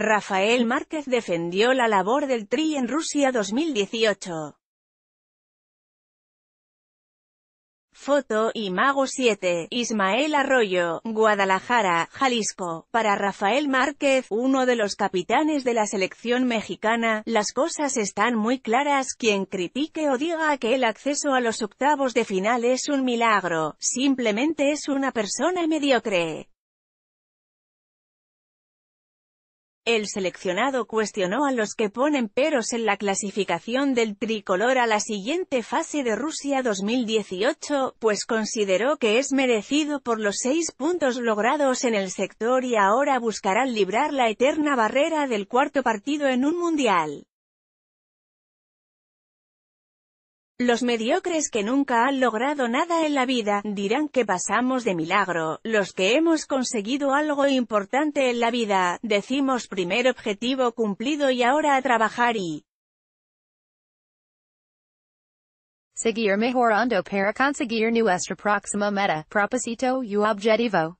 Rafael Márquez defendió la labor del Tri en Rusia 2018. Foto y Mago 7, Ismael Arroyo, Guadalajara, Jalisco. Para Rafael Márquez, uno de los capitanes de la selección mexicana, las cosas están muy claras, quien critique o diga que el acceso a los octavos de final es un milagro, simplemente es una persona mediocre. El seleccionado cuestionó a los que ponen peros en la clasificación del tricolor a la siguiente fase de Rusia 2018, pues consideró que es merecido por los seis puntos logrados en el sector y ahora buscarán librar la eterna barrera del cuarto partido en un mundial. Los mediocres que nunca han logrado nada en la vida, dirán que pasamos de milagro. Los que hemos conseguido algo importante en la vida, decimos primer objetivo cumplido y ahora a trabajar y seguir mejorando para conseguir nuestra próxima meta, propósito y objetivo.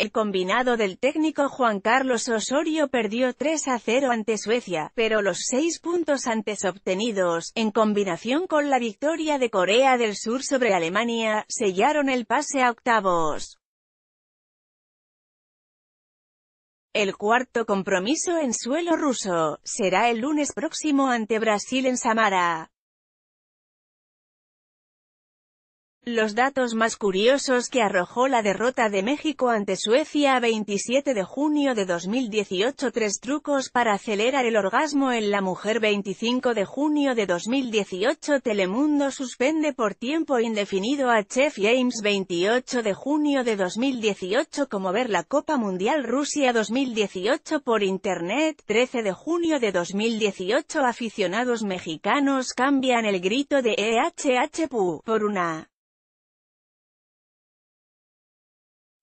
El combinado del técnico Juan Carlos Osorio perdió 3 a 0 ante Suecia, pero los seis puntos antes obtenidos, en combinación con la victoria de Corea del Sur sobre Alemania, sellaron el pase a octavos. El cuarto compromiso en suelo ruso, será el lunes próximo ante Brasil en Samara. Los datos más curiosos que arrojó la derrota de México ante Suecia 27 de junio de 2018 Tres trucos para acelerar el orgasmo en la mujer 25 de junio de 2018 Telemundo suspende por tiempo indefinido a Chef James 28 de junio de 2018 Como ver la Copa Mundial Rusia 2018 por Internet 13 de junio de 2018 Aficionados mexicanos cambian el grito de EHHP por una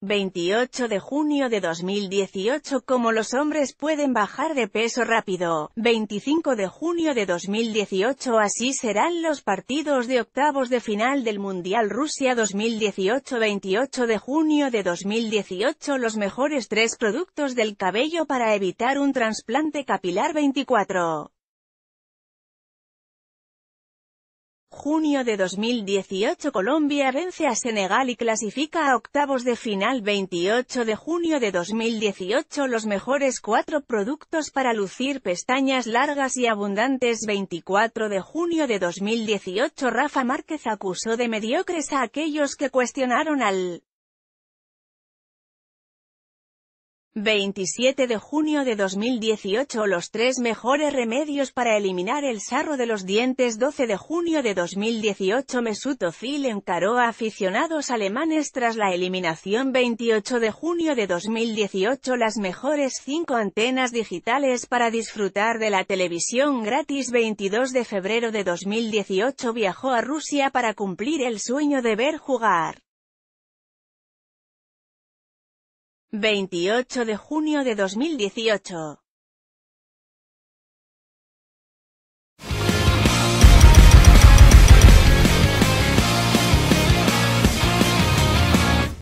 28 de junio de 2018 Como los hombres pueden bajar de peso rápido, 25 de junio de 2018 Así serán los partidos de octavos de final del Mundial Rusia 2018 28 de junio de 2018 Los mejores tres productos del cabello para evitar un trasplante capilar 24 Junio de 2018 Colombia vence a Senegal y clasifica a octavos de final 28 de junio de 2018 Los mejores cuatro productos para lucir pestañas largas y abundantes 24 de junio de 2018 Rafa Márquez acusó de mediocres a aquellos que cuestionaron al 27 de junio de 2018 Los tres mejores remedios para eliminar el sarro de los dientes 12 de junio de 2018 Mesut Özil encaró a aficionados alemanes tras la eliminación 28 de junio de 2018 Las mejores cinco antenas digitales para disfrutar de la televisión gratis 22 de febrero de 2018 Viajó a Rusia para cumplir el sueño de ver jugar 28 de junio de 2018